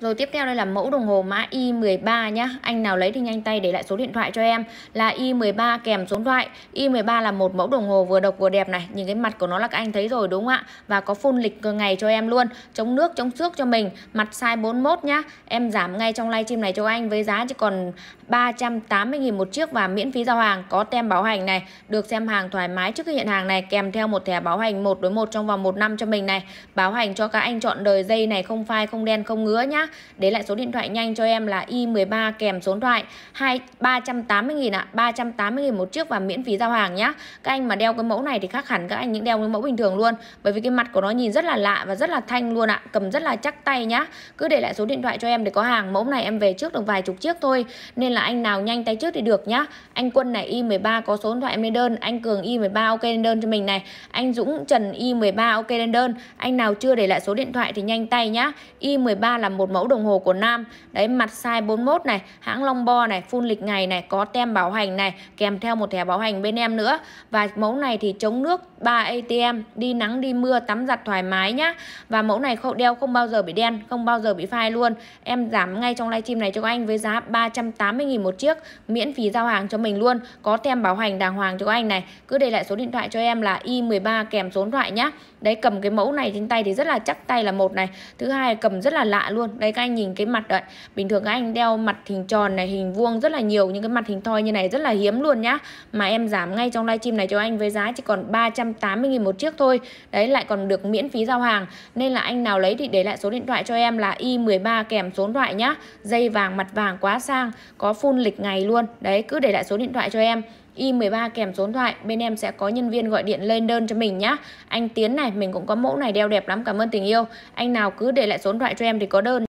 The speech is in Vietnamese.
Rồi tiếp theo đây là mẫu đồng hồ mã Y13 nhá. Anh nào lấy thì nhanh tay để lại số điện thoại cho em là Y13 kèm số điện thoại. Y13 là một mẫu đồng hồ vừa độc vừa đẹp này. Nhìn cái mặt của nó là các anh thấy rồi đúng không ạ? Và có phun lịch ngày cho em luôn, chống nước, chống xước cho mình. Mặt size 41 nhá. Em giảm ngay trong livestream này cho anh với giá chỉ còn 380 000 một chiếc và miễn phí giao hàng, có tem bảo hành này, được xem hàng thoải mái trước khi nhận hàng này kèm theo một thẻ bảo hành một đối một trong vòng một năm cho mình này. Bảo hành cho các anh chọn đời dây này không phai, không đen, không ngứa nhá để lại số điện thoại nhanh cho em là Y13 kèm số điện thoại 2 380.000 ạ, à, 380.000 một chiếc và miễn phí giao hàng nhá. Các anh mà đeo cái mẫu này thì khác hẳn các anh những đeo cái mẫu bình thường luôn. Bởi vì cái mặt của nó nhìn rất là lạ và rất là thanh luôn ạ, cầm rất là chắc tay nhá. Cứ để lại số điện thoại cho em để có hàng. Mẫu này em về trước được vài chục chiếc thôi nên là anh nào nhanh tay trước thì được nhá. Anh Quân này Y13 có số điện thoại em lên đơn, anh Cường Y13 ok lên đơn cho mình này. Anh Dũng Trần Y13 ok lên đơn. Anh nào chưa để lại số điện thoại thì nhanh tay nhá. Y13 là một mẫu mẫu đồng hồ của nam đấy mặt size 41 này hãng long bo này phun lịch ngày này có tem bảo hành này kèm theo một thẻ bảo hành bên em nữa và mẫu này thì chống nước 3 ATM đi nắng đi mưa tắm giặt thoải mái nhá và mẫu này không đeo không bao giờ bị đen không bao giờ bị phai luôn em giảm ngay trong livestream này cho các anh với giá 380.000 một chiếc miễn phí giao hàng cho mình luôn có tem bảo hành đàng hoàng cho các anh này cứ để lại số điện thoại cho em là Y13 kèm số điện thoại nhá đấy cầm cái mẫu này trên tay thì rất là chắc tay là một này thứ hai cầm rất là lạ luôn đây đấy các anh nhìn cái mặt đấy bình thường các anh đeo mặt hình tròn này hình vuông rất là nhiều những cái mặt hình thoi như này rất là hiếm luôn nhá mà em giảm ngay trong livestream này cho anh với giá chỉ còn 380.000 một chiếc thôi đấy lại còn được miễn phí giao hàng nên là anh nào lấy thì để lại số điện thoại cho em là Y13 kèm số điện thoại nhá dây vàng mặt vàng quá sang có full lịch ngày luôn đấy cứ để lại số điện thoại cho em Y13 kèm số điện thoại bên em sẽ có nhân viên gọi điện lên đơn cho mình nhá anh Tiến này mình cũng có mẫu này đeo đẹp lắm cảm ơn tình yêu anh nào cứ để lại số điện thoại cho em thì có đơn